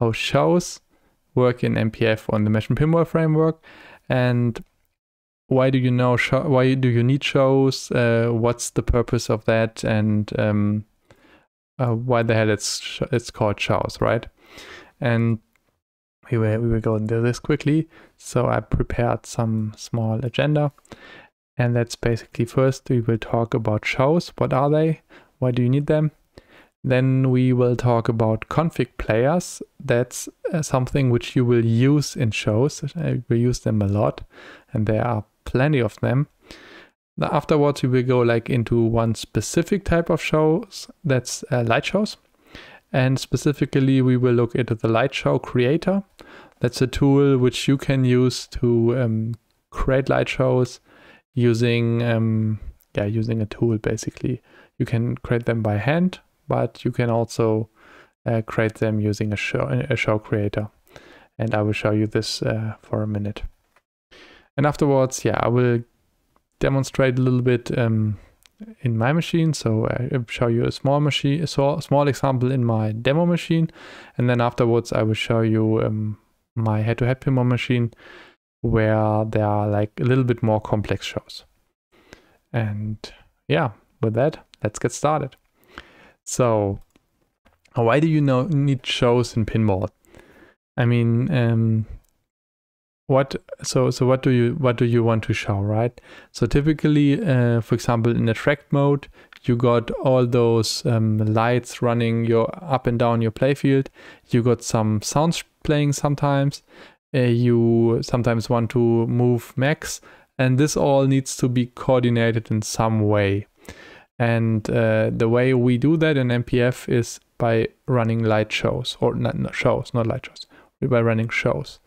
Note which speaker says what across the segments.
Speaker 1: how shows work in MPF on the Mesh and Pinball framework, and why do you know why do you need shows? Uh, what's the purpose of that? And um, uh, why the hell it's it's called shows, right? And we will we will go into this quickly. So I prepared some small agenda, and that's basically first we will talk about shows. What are they? Why do you need them? Then we will talk about config players. That's uh, something which you will use in shows. Uh, we use them a lot and there are plenty of them. Afterwards, we will go like into one specific type of shows, that's uh, light shows. And specifically, we will look into the light show creator. That's a tool which you can use to um, create light shows using, um, yeah, using a tool basically. You can create them by hand but you can also uh, create them using a show, a show creator. And I will show you this uh, for a minute. And afterwards, yeah, I will demonstrate a little bit um, in my machine. So uh, I'll show you a small machine, a small example in my demo machine. And then afterwards, I will show you um, my head-to-head -head machine where there are like a little bit more complex shows. And yeah, with that, let's get started. So, why do you know, need shows in pinball? I mean, um, what so so what do you what do you want to show, right? So typically, uh, for example, in attract mode, you got all those um, lights running your up and down your playfield. You got some sounds playing sometimes. Uh, you sometimes want to move max, and this all needs to be coordinated in some way. And uh, the way we do that in MPF is by running light shows, or not, not shows, not light shows, by running shows.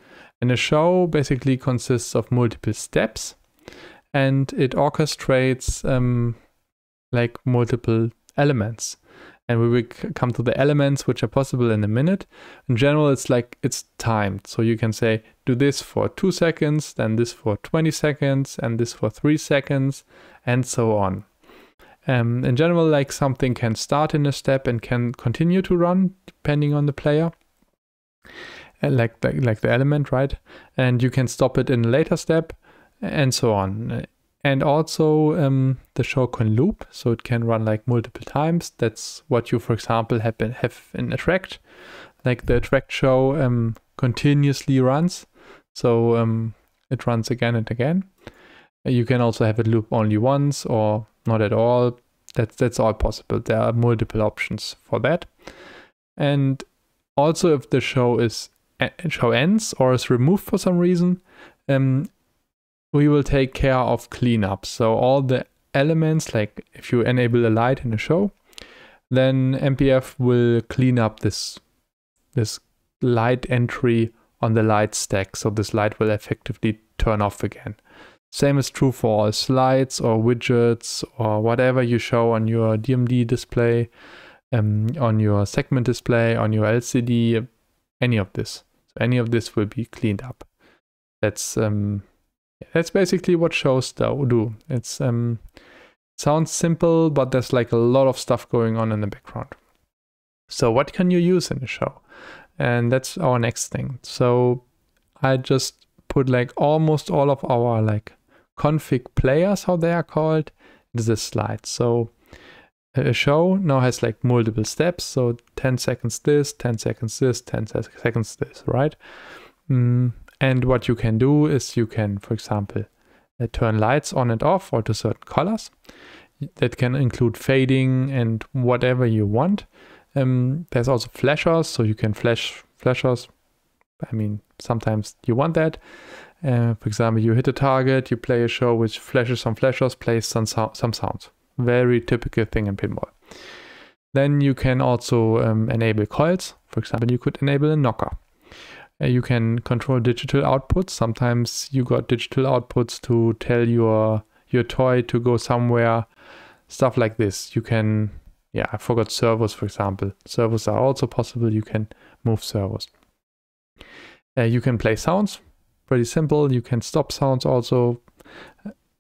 Speaker 1: And a show basically consists of multiple steps and it orchestrates um, like multiple elements. And we will come to the elements which are possible in a minute. In general, it's like it's timed. So you can say, do this for two seconds, then this for 20 seconds, and this for three seconds, and so on. Um, in general, like something can start in a step and can continue to run depending on the player, and uh, like the, like the element, right? And you can stop it in a later step, and so on. And also, um, the show can loop, so it can run like multiple times. That's what you, for example, have, been, have in attract. Like the attract show um, continuously runs, so um, it runs again and again. You can also have it loop only once or not at all. That's, that's all possible. There are multiple options for that. And also if the show is show ends or is removed for some reason, um, we will take care of cleanup. So all the elements, like if you enable a light in a show, then MPF will clean up this this light entry on the light stack. So this light will effectively turn off again. Same is true for all slides or widgets or whatever you show on your DMD display, um, on your segment display, on your LCD, any of this. So any of this will be cleaned up. That's um, that's basically what shows do. It's um, sounds simple, but there's like a lot of stuff going on in the background. So what can you use in a show? And that's our next thing. So I just put like almost all of our like config players, how they are called, this slide. So a show now has like multiple steps. So 10 seconds this, 10 seconds this, 10 seconds this, right? Mm, and what you can do is you can, for example, uh, turn lights on and off or to certain colors. That can include fading and whatever you want. Um, there's also flashers, so you can flash flashers. I mean, sometimes you want that. Uh, for example, you hit a target, you play a show which flashes some flashers, plays some, so some sounds. Very typical thing in pinball. Then you can also um, enable coils. For example, you could enable a knocker. Uh, you can control digital outputs. Sometimes you got digital outputs to tell your your toy to go somewhere. Stuff like this. You can, yeah, I forgot servos, for example. Servos are also possible. You can move servos. Uh, you can play sounds pretty simple. You can stop sounds also,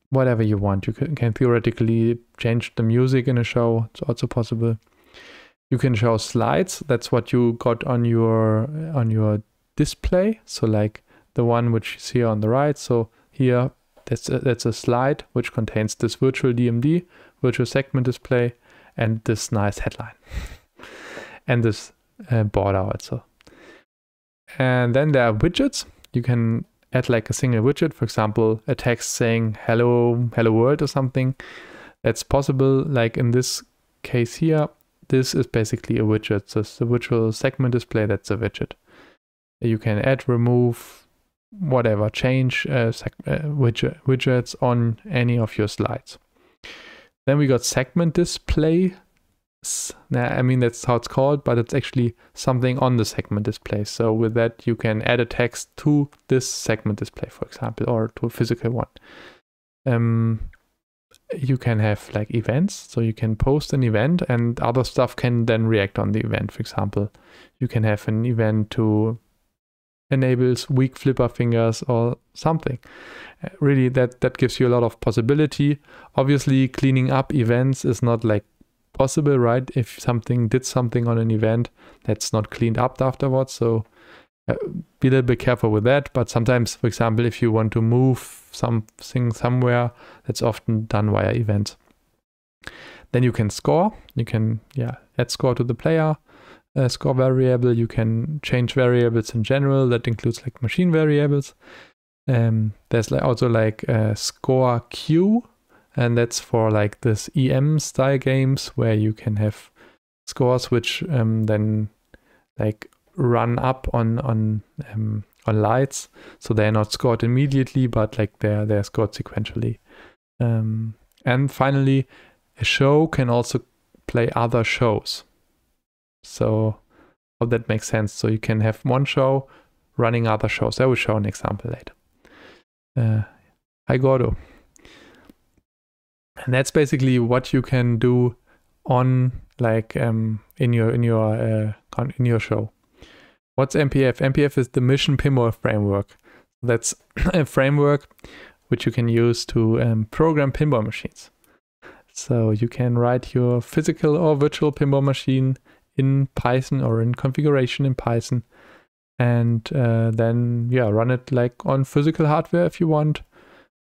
Speaker 1: whatever you want. You can, theoretically change the music in a show. It's also possible. You can show slides. That's what you got on your on your display. So like the one which is here on the right. So here, that's a, that's a slide which contains this virtual DMD, virtual segment display, and this nice headline, and this uh, border also. And then there are widgets. You can add like a single widget, for example, a text saying hello, hello world or something. That's possible. Like in this case here, this is basically a widget. So it's the virtual segment display, that's a widget. You can add, remove, whatever, change uh, uh, widget, widgets on any of your slides. Then we got segment display. I mean, that's how it's called, but it's actually something on the segment display. So with that, you can add a text to this segment display, for example, or to a physical one. Um, you can have like events. So you can post an event and other stuff can then react on the event. For example, you can have an event to enables weak flipper fingers or something. Uh, really that that gives you a lot of possibility. Obviously cleaning up events is not like possible, right? If something did something on an event that's not cleaned up afterwards. So uh, be a little bit careful with that. But sometimes, for example, if you want to move something somewhere, that's often done via events. Then you can score. You can yeah add score to the player uh, score variable. You can change variables in general. That includes like machine variables. Um, there's like also like a score queue and that's for like this EM style games where you can have scores which um, then like run up on on um, on lights, so they're not scored immediately, but like they're they're scored sequentially. Um, and finally, a show can also play other shows. So how that makes sense. So you can have one show running other shows. I will show an example later. Uh, hi Gordo and that's basically what you can do on like um, in your in your uh, in your show. What's MPF? MPF is the Mission Pinball Framework. That's a framework which you can use to um, program pinball machines. So you can write your physical or virtual pinball machine in Python or in configuration in Python, and uh, then yeah, run it like on physical hardware if you want,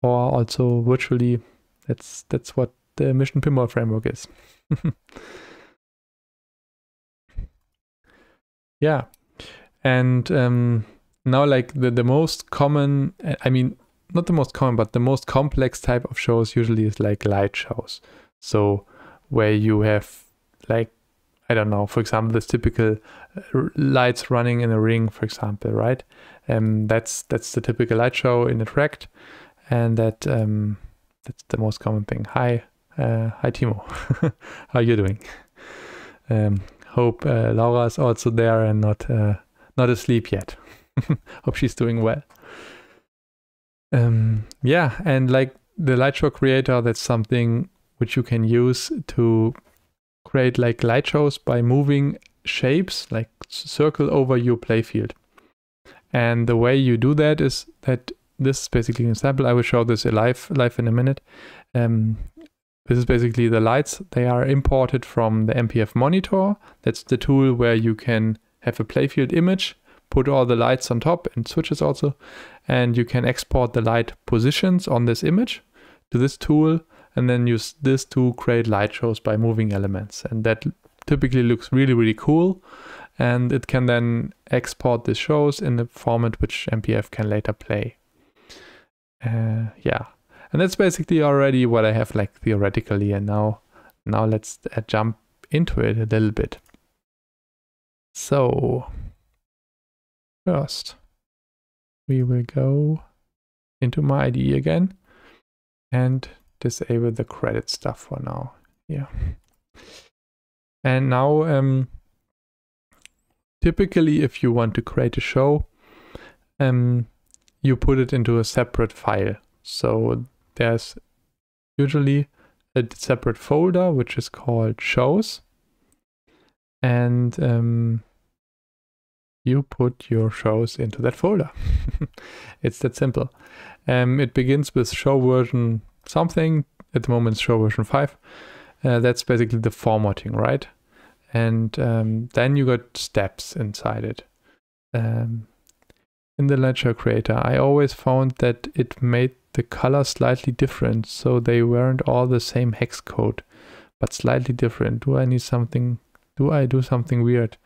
Speaker 1: or also virtually that's that's what the Mission Pinball framework is. yeah, and um, now like the the most common, I mean, not the most common, but the most complex type of shows usually is like light shows. So where you have like I don't know, for example, this typical uh, lights running in a ring, for example, right? Um, that's that's the typical light show in a tract, and that um, that's the most common thing. Hi, uh, hi Timo, how are you doing? Um, hope uh, Laura is also there and not uh, not asleep yet. hope she's doing well. Um, yeah, and like the Lightshow creator, that's something which you can use to create like light shows by moving shapes like circle over your playfield. And the way you do that is that this is basically an example. I will show this live live in a minute. Um, this is basically the lights. They are imported from the MPF monitor. That's the tool where you can have a playfield image, put all the lights on top and switches also, and you can export the light positions on this image to this tool and then use this to create light shows by moving elements. And that typically looks really, really cool. And it can then export the shows in the format which MPF can later play uh, yeah and that's basically already what I have like theoretically and now now let's uh, jump into it a little bit so first we will go into my IDE again and disable the credit stuff for now yeah and now um, typically if you want to create a show um, you put it into a separate file. So there's usually a separate folder, which is called shows. And um, you put your shows into that folder. it's that simple. Um, it begins with show version something. At the moment, show version 5. Uh, that's basically the formatting, right? And um, then you got steps inside it. Um, in the ledger creator, I always found that it made the color slightly different, so they weren't all the same hex code, but slightly different. Do I need something? Do I do something weird?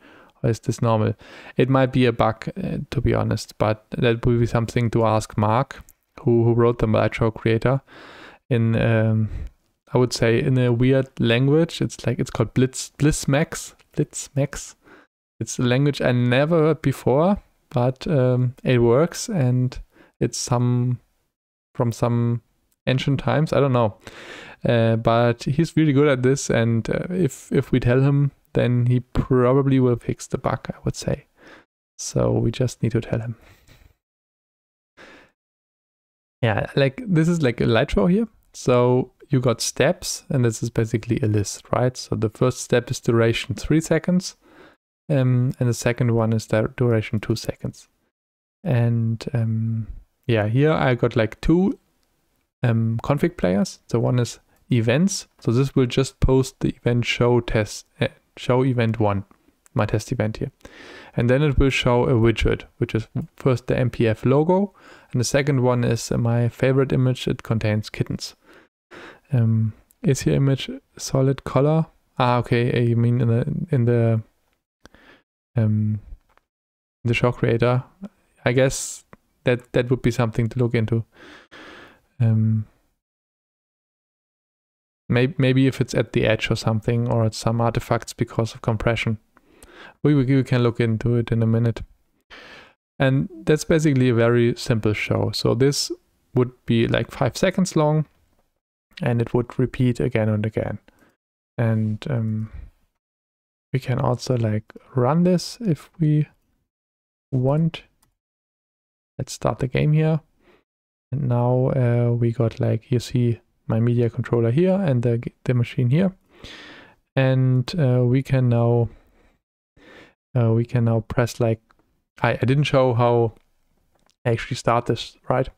Speaker 1: Or is this normal? It might be a bug, uh, to be honest, but that would be something to ask Mark, who, who wrote the Nitro creator in, um, I would say, in a weird language. It's like, it's called Blitz, Blitz Max Blitz Max. It's a language I never heard before but um, it works and it's some from some ancient times. I don't know, uh, but he's really good at this, and uh, if if we tell him, then he probably will fix the bug. I would say. So we just need to tell him. Yeah, like this is like a light show here. So you got steps, and this is basically a list, right? So the first step is duration three seconds. Um, and the second one is the duration two seconds. And um, yeah, here I got like two um, config players. So one is events. So this will just post the event show test, uh, show event one, my test event here. And then it will show a widget, which is first the MPF logo. And the second one is my favorite image. It contains kittens. Um, is your image solid color? Ah, okay. You mean in the, in the um, the shock radar. I guess that that would be something to look into. Um, maybe maybe if it's at the edge or something, or at some artifacts because of compression. We we can look into it in a minute. And that's basically a very simple show. So this would be like five seconds long, and it would repeat again and again. And um, we can also like run this if we want. Let's start the game here. And now uh, we got like, you see my media controller here and the, the machine here. And uh, we can now, uh, we can now press like, I, I didn't show how I actually start this, right?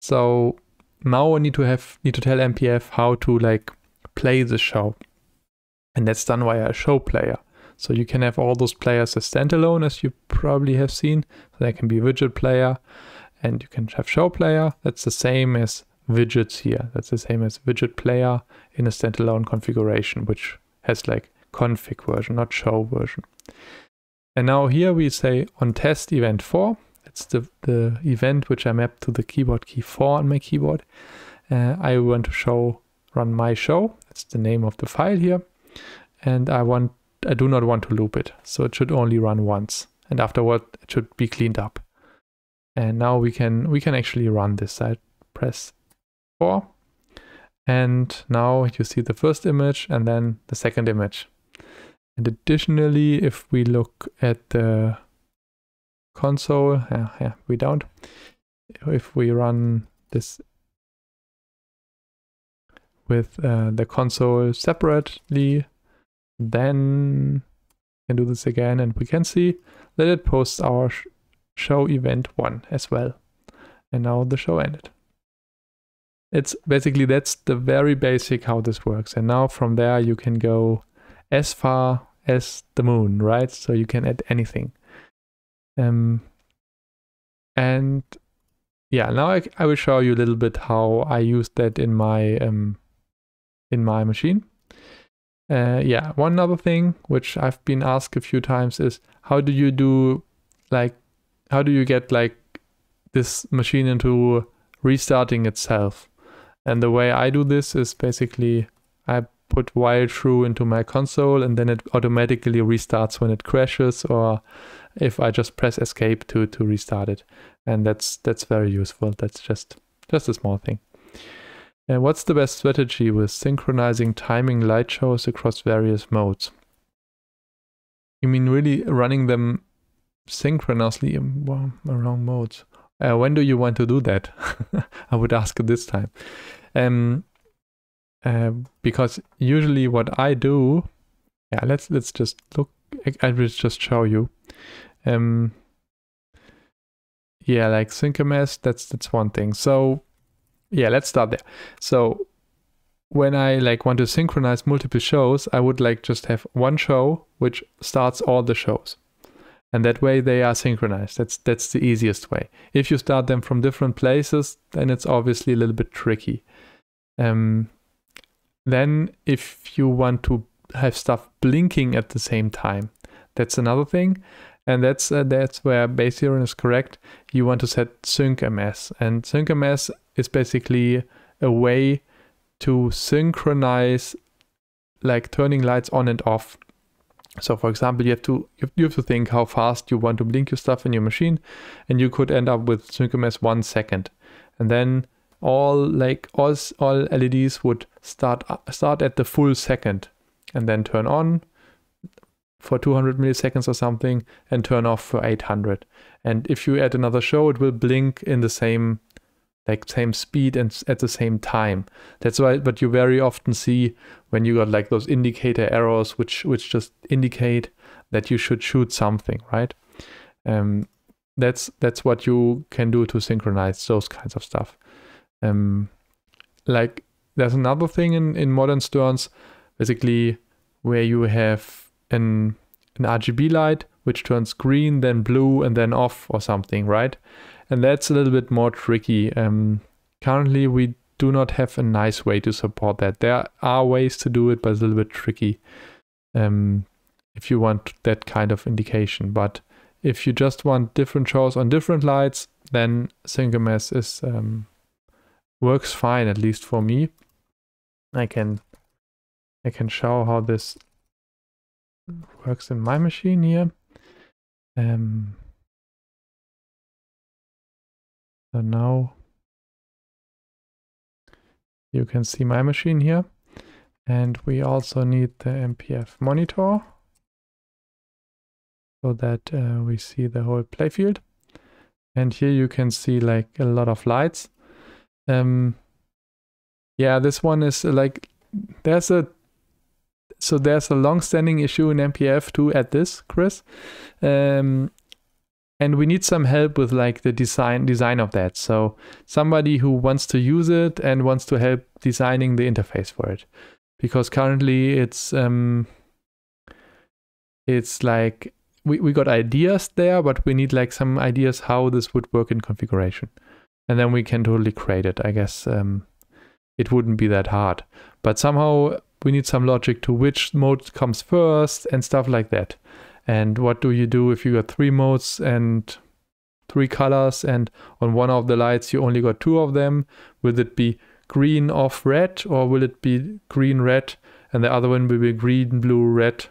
Speaker 1: So now I need to have, need to tell MPF how to like play the show. And that's done via a show player. So you can have all those players as standalone, as you probably have seen. So they can be widget player and you can have show player. That's the same as widgets here. That's the same as widget player in a standalone configuration, which has like config version, not show version. And now here we say on test event 4, that's the, the event which I mapped to the keyboard key 4 on my keyboard. Uh, I want to show run my show, that's the name of the file here and I want I do not want to loop it. So it should only run once and afterward it should be cleaned up. And now we can we can actually run this. I press 4 and now you see the first image and then the second image. And additionally, if we look at the console, yeah, yeah, we don't. If we run this with uh, the console separately, then we can do this again and we can see that it posts our sh show event one as well. And now the show ended. It's basically, that's the very basic how this works. And now from there you can go as far as the moon, right? So you can add anything. Um, and yeah, now I, I, will show you a little bit how I use that in my um, in my machine. Uh, yeah, one other thing which I've been asked a few times is how do you do like how do you get like this machine into restarting itself? And the way I do this is basically I put while true into my console and then it automatically restarts when it crashes or if I just press escape to to restart it. And that's that's very useful. That's just just a small thing. And what's the best strategy with synchronizing timing light shows across various modes? You mean really running them synchronously um, around modes? Uh, when do you want to do that? I would ask this time. Um, uh, because usually what I do, yeah, let's let's just look. I, will just show you. Um, yeah, like synchromesh. That's that's one thing. So yeah, let's start there. So when I like want to synchronize multiple shows, I would like just have one show which starts all the shows. And that way they are synchronized. That's that's the easiest way. If you start them from different places, then it's obviously a little bit tricky. Um, then if you want to have stuff blinking at the same time, that's another thing. And that's uh, that's where base theorem is correct. You want to set sync ms, and sync ms is basically a way to synchronize, like turning lights on and off. So, for example, you have to you have to think how fast you want to blink your stuff in your machine, and you could end up with sync ms one second, and then all like all all LEDs would start start at the full second, and then turn on for 200 milliseconds or something and turn off for 800. And if you add another show, it will blink in the same like same speed and at the same time. That's why but you very often see when you got like those indicator arrows which which just indicate that you should shoot something, right? Um, that's that's what you can do to synchronize those kinds of stuff. Um, like there's another thing in in modern Sterns, basically where you have an, an RGB light which turns green, then blue, and then off or something, right? And that's a little bit more tricky. Um, currently, we do not have a nice way to support that. There are ways to do it, but it's a little bit tricky um, if you want that kind of indication. But if you just want different shows on different lights, then mess is um, works fine, at least for me. I can I can show how this works in my machine here. Um, so now you can see my machine here. And we also need the MPF monitor so that uh, we see the whole playfield. And here you can see like a lot of lights. Um, yeah, this one is like, there's a so there's a long-standing issue in MPF too at this, Chris. Um, and we need some help with like the design design of that. So somebody who wants to use it and wants to help designing the interface for it. Because currently it's um it's like we, we got ideas there, but we need like some ideas how this would work in configuration. And then we can totally create it. I guess um, it wouldn't be that hard. But somehow we need some logic to which mode comes first and stuff like that. And what do you do if you got three modes and three colors and on one of the lights you only got two of them? Will it be green off red or will it be green red and the other one will be green blue red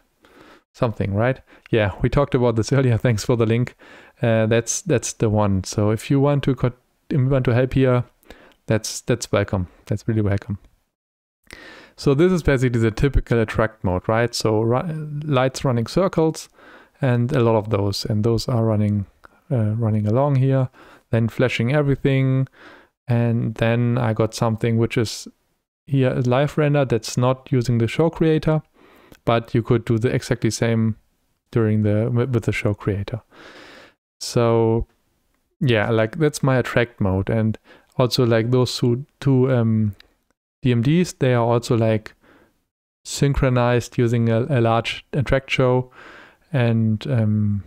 Speaker 1: something right yeah we talked about this earlier thanks for the link uh, that's that's the one so if you want to want to help here that's that's welcome that's really welcome so this is basically the typical attract mode, right? So lights running circles and a lot of those, and those are running uh, running along here, then flashing everything, and then I got something which is here a live render that's not using the show creator, but you could do the exactly same during the with the show creator. So yeah, like that's my attract mode, and also like those two two um, DMDs. They are also like synchronized using a, a large attract show and um,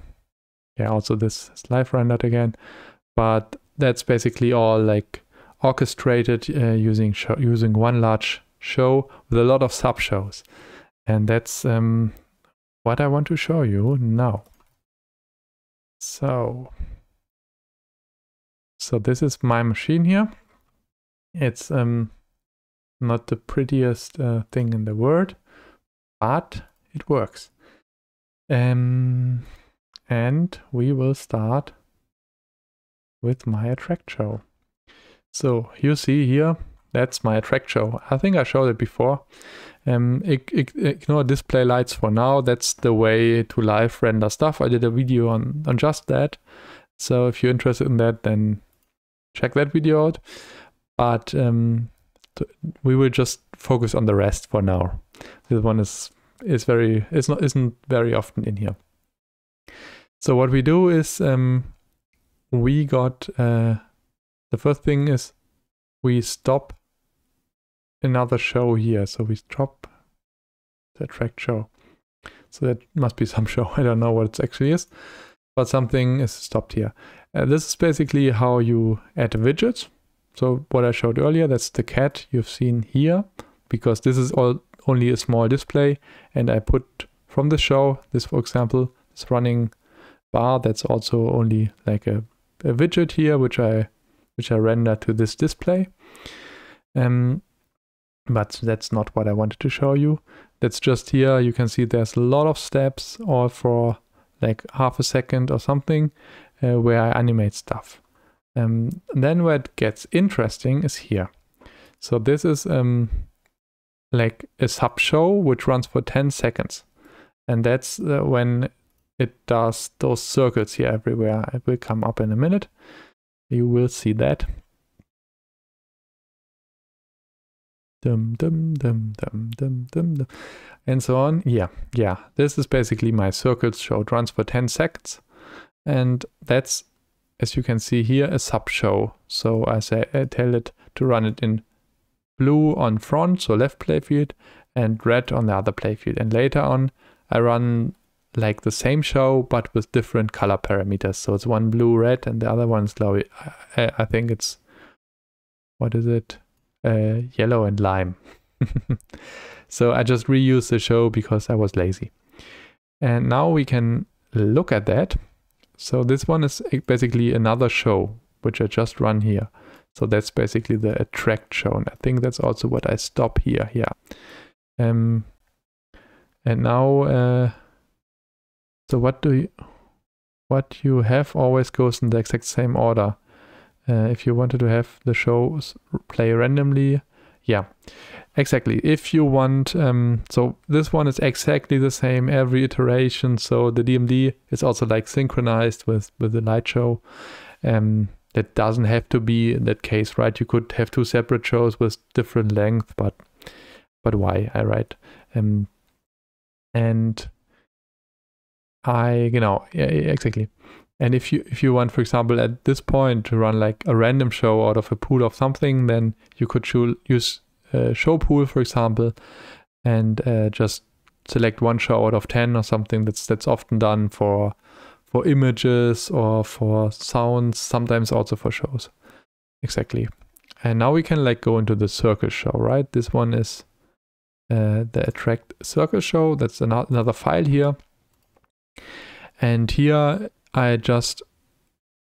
Speaker 1: yeah, also this is live rendered again. But that's basically all like orchestrated uh, using show, using one large show with a lot of sub shows, and that's um, what I want to show you now. So, so this is my machine here. It's um, not the prettiest uh, thing in the world, but it works. Um, and we will start with my attract show. So you see here, that's my attract show. I think I showed it before. Um, ignore display lights for now. That's the way to live render stuff. I did a video on, on just that. So if you're interested in that, then check that video out. But um, we will just focus on the rest for now. This one is is very is not isn't very often in here. So what we do is um, we got uh, the first thing is we stop another show here. So we stop the track show. So that must be some show. I don't know what it actually is, but something is stopped here. Uh, this is basically how you add a widget. So what I showed earlier, that's the cat you've seen here, because this is all only a small display. And I put from the show, this for example, this running bar, that's also only like a, a widget here, which I which I render to this display. Um, but that's not what I wanted to show you. That's just here, you can see there's a lot of steps all for like half a second or something uh, where I animate stuff. Um, then where it gets interesting is here. So this is um, like a sub show which runs for 10 seconds. And that's uh, when it does those circles here everywhere. It will come up in a minute. You will see that. Dum, dum, dum, dum, dum, dum, dum. And so on. Yeah, yeah. This is basically my circles show. It runs for 10 seconds. And that's as you can see here, a sub show. So I say I tell it to run it in blue on front, so left playfield, and red on the other playfield. And later on, I run like the same show, but with different color parameters. So it's one blue, red, and the other one's glowy. I, I think it's, what is it? Uh, yellow and lime. so I just reuse the show because I was lazy. And now we can look at that. So this one is basically another show, which I just run here. So that's basically the attract show. And I think that's also what I stop here. Yeah. Um, and now, uh, so what do you, what you have always goes in the exact same order. Uh, if you wanted to have the shows play randomly, yeah exactly if you want um, so this one is exactly the same every iteration so the dmd is also like synchronized with with the light show um, that doesn't have to be in that case right you could have two separate shows with different length but but why i write um, and i you know yeah, exactly and if you if you want, for example, at this point to run like a random show out of a pool of something, then you could cho- use uh, show pool, for example, and uh, just select one show out of ten or something. That's that's often done for for images or for sounds, sometimes also for shows. Exactly. And now we can like go into the circle show, right? This one is uh, the attract circle show. That's another file here. And here I just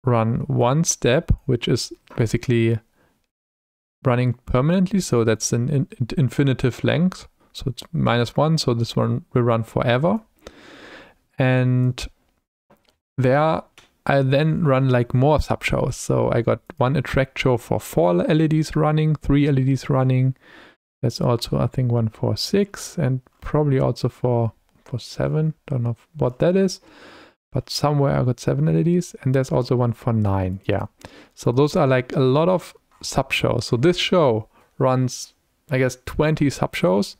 Speaker 1: run one step, which is basically running permanently. So that's an in infinitive length. So it's minus one. So this one will run forever. And there I then run like more sub shows. So I got one attract show for four LEDs running, three LEDs running. There's also I think one for six and probably also for for seven. Don't know what that is but somewhere I got seven LEDs and there's also one for nine. Yeah. So those are like a lot of sub shows. So this show runs, I guess, 20 sub shows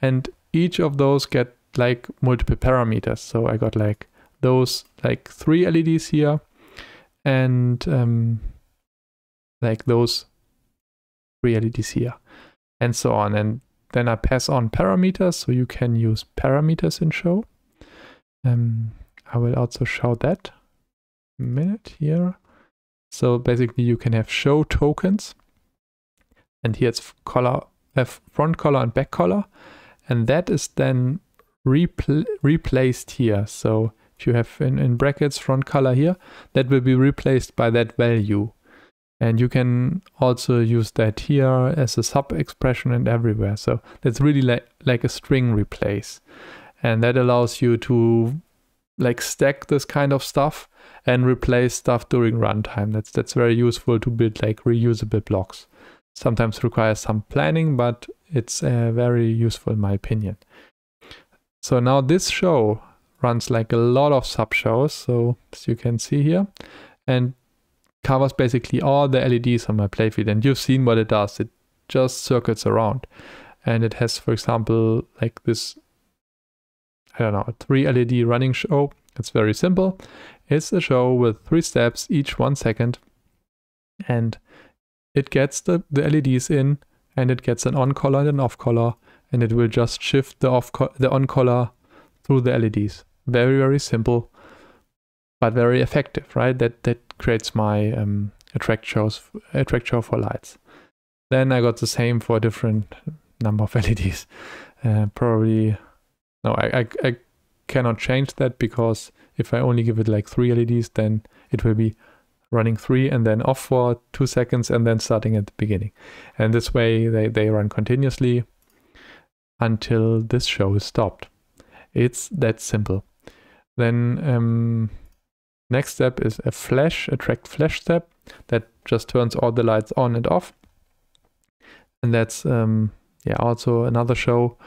Speaker 1: and each of those get like multiple parameters. So I got like those like three LEDs here and um, like those three LEDs here and so on. And then I pass on parameters. So you can use parameters in show. Um, I will also show that minute here. So basically you can have show tokens and here it's color, uh, front color and back color. And that is then repl replaced here. So if you have in, in brackets front color here, that will be replaced by that value. And you can also use that here as a sub expression and everywhere. So that's really like, like a string replace. And that allows you to like stack this kind of stuff and replace stuff during runtime. That's that's very useful to build like reusable blocks. Sometimes requires some planning, but it's uh, very useful in my opinion. So now this show runs like a lot of sub shows, so as you can see here, and covers basically all the LEDs on my playfield. And you've seen what it does. It just circles around, and it has, for example, like this I don't know, three LED running show. It's very simple. It's a show with three steps, each one second. And it gets the, the LEDs in and it gets an on color and an off color. And it will just shift the off the on color through the LEDs. Very, very simple, but very effective, right? That that creates my um, attract shows attract show for lights. Then I got the same for different number of LEDs. Uh, probably no, I, I, I cannot change that because if I only give it like three LEDs, then it will be running three and then off for two seconds and then starting at the beginning. And this way they, they run continuously until this show is stopped. It's that simple. Then um, next step is a flash, attract flash step that just turns all the lights on and off. And that's um, yeah also another show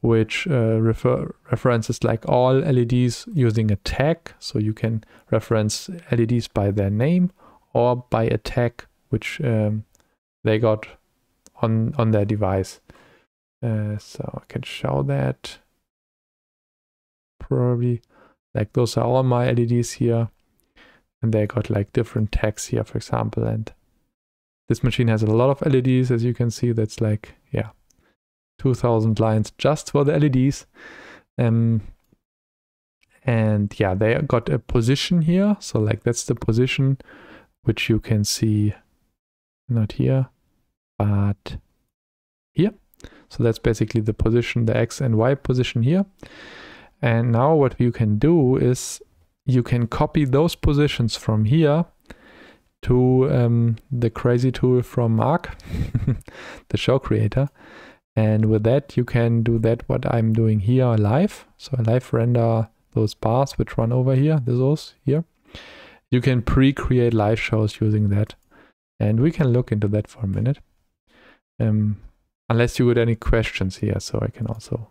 Speaker 1: which uh, refer, references like all LEDs using a tag. So you can reference LEDs by their name or by a tag which um, they got on, on their device. Uh, so I can show that probably like those are all my LEDs here and they got like different tags here, for example. And this machine has a lot of LEDs, as you can see, that's like, yeah, 2000 lines just for the LEDs. Um, and yeah, they got a position here. So like that's the position which you can see not here, but here. So that's basically the position, the X and Y position here. And now what you can do is you can copy those positions from here to um, the crazy tool from Mark, the show creator. And with that, you can do that what I'm doing here live. So I live render those bars which run over here, those here. You can pre-create live shows using that. And we can look into that for a minute. Um, unless you got any questions here, so I can also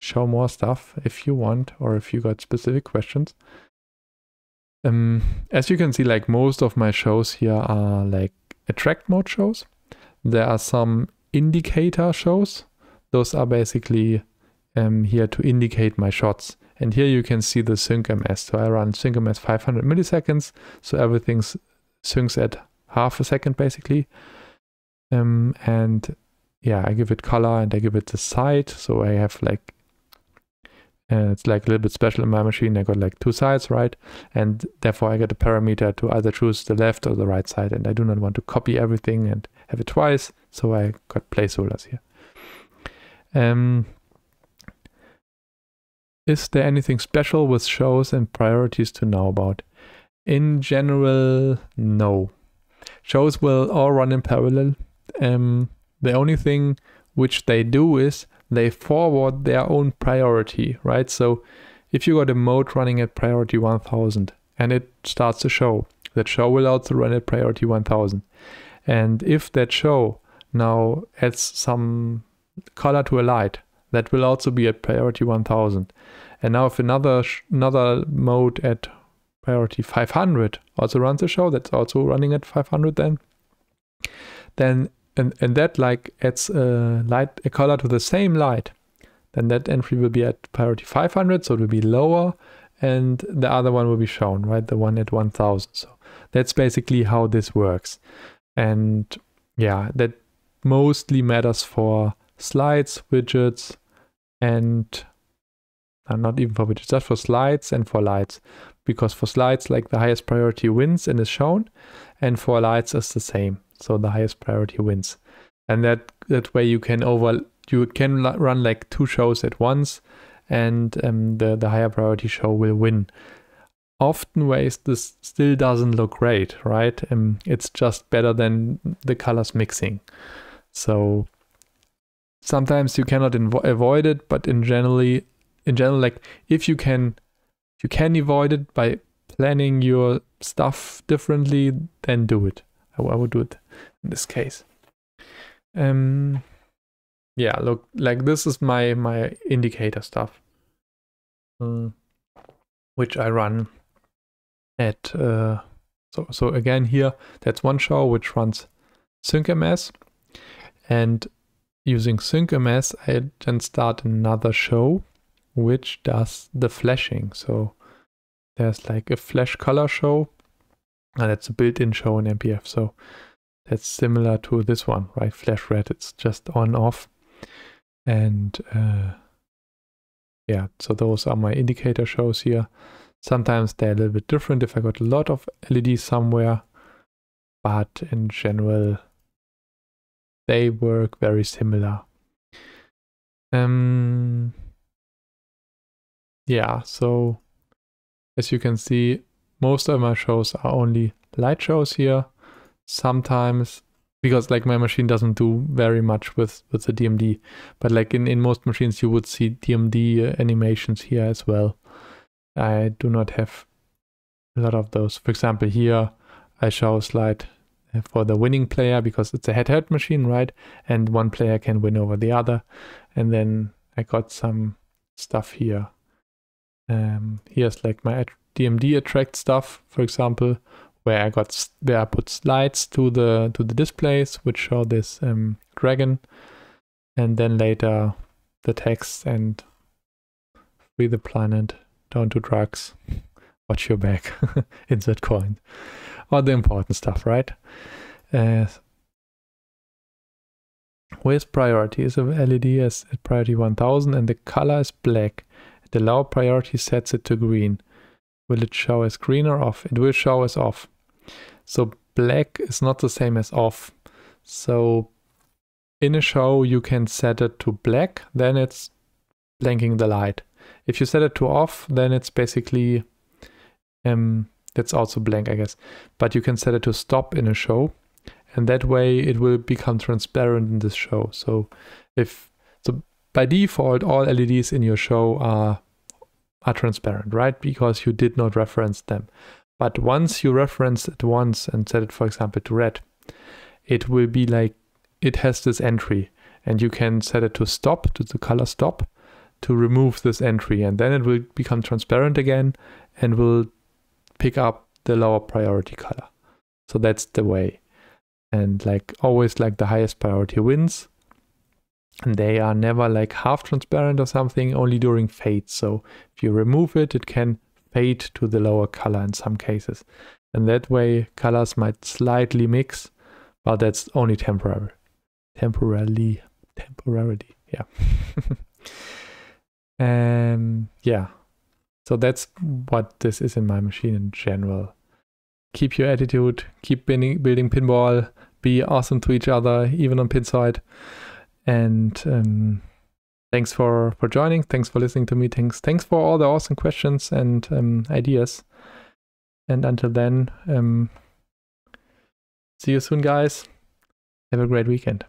Speaker 1: show more stuff if you want or if you got specific questions. Um, as you can see, like most of my shows here are like attract mode shows. There are some indicator shows. Those are basically um, here to indicate my shots. And here you can see the SyncMS. So I run SyncMS 500 milliseconds. So everything syncs at half a second basically. Um, and yeah, I give it color and I give it the side. So I have like, uh, it's like a little bit special in my machine. I got like two sides, right? And therefore I get a parameter to either choose the left or the right side. And I do not want to copy everything and have it twice. So I got placeholders here. Um, is there anything special with shows and priorities to know about? In general, no. Shows will all run in parallel. Um, the only thing which they do is they forward their own priority, right? So if you got a mode running at priority 1000 and it starts a show, that show will also run at priority 1000. And if that show now adds some color to a light. That will also be at priority 1000. And now if another another mode at priority 500 also runs a show that's also running at 500 then, then and, and that like adds a light a color to the same light, then that entry will be at priority 500, so it will be lower, and the other one will be shown, right? The one at 1000. So that's basically how this works. And yeah, that mostly matters for slides, widgets, and uh, not even for widgets, just for slides and for lights. Because for slides, like the highest priority wins and is shown, and for lights is the same. So the highest priority wins, and that that way you can over you can run like two shows at once, and um, the the higher priority show will win. Often ways this still doesn't look great, right? Um, it's just better than the colors mixing. So sometimes you cannot avoid it, but in generally, in general, like if you can, you can avoid it by planning your stuff differently, then do it. I, would do it in this case. Um, yeah, look, like this is my my indicator stuff, um, which I run at. Uh, so so again here, that's one show which runs SyncMS. And using SyncMS, I then start another show which does the flashing. So there's like a flash color show, and that's a built-in show in MPF. So that's similar to this one, right? Flash red, it's just on off. And uh, yeah, so those are my indicator shows here. Sometimes they're a little bit different if I got a lot of LEDs somewhere, but in general, they work very similar. Um, yeah, so as you can see, most of my shows are only light shows here. Sometimes, because like my machine doesn't do very much with, with the DMD, but like in, in most machines you would see DMD uh, animations here as well. I do not have a lot of those. For example, here I show a slide for the winning player because it's a head-to-head machine, right? And one player can win over the other. And then I got some stuff here. Um, here's like my DMD attract stuff, for example, where I got where I put slides to the to the displays which show this um, dragon, and then later the text and free the planet, don't do drugs watch your back, insert coin. All the important stuff, right? Uh, with priority is a LED as priority 1000 and the color is black. The low priority sets it to green. Will it show as green or off? It will show as off. So black is not the same as off. So in a show you can set it to black, then it's blanking the light. If you set it to off, then it's basically um, that's also blank, I guess. But you can set it to stop in a show. And that way it will become transparent in this show. So if so by default, all LEDs in your show are are transparent, right? Because you did not reference them. But once you reference it once and set it, for example, to red, it will be like it has this entry. And you can set it to stop, to the color stop, to remove this entry. And then it will become transparent again and will pick up the lower priority color. So that's the way. And like always like the highest priority wins. And they are never like half transparent or something, only during fade. So if you remove it, it can fade to the lower color in some cases. And that way colors might slightly mix, but that's only temporary. Temporarily. Temporarily. Yeah. um yeah so that's what this is in my machine in general. Keep your attitude, keep building, building pinball, be awesome to each other, even on side. And um, thanks for, for joining. Thanks for listening to me. Thanks, thanks for all the awesome questions and um, ideas. And until then, um, see you soon, guys. Have a great weekend.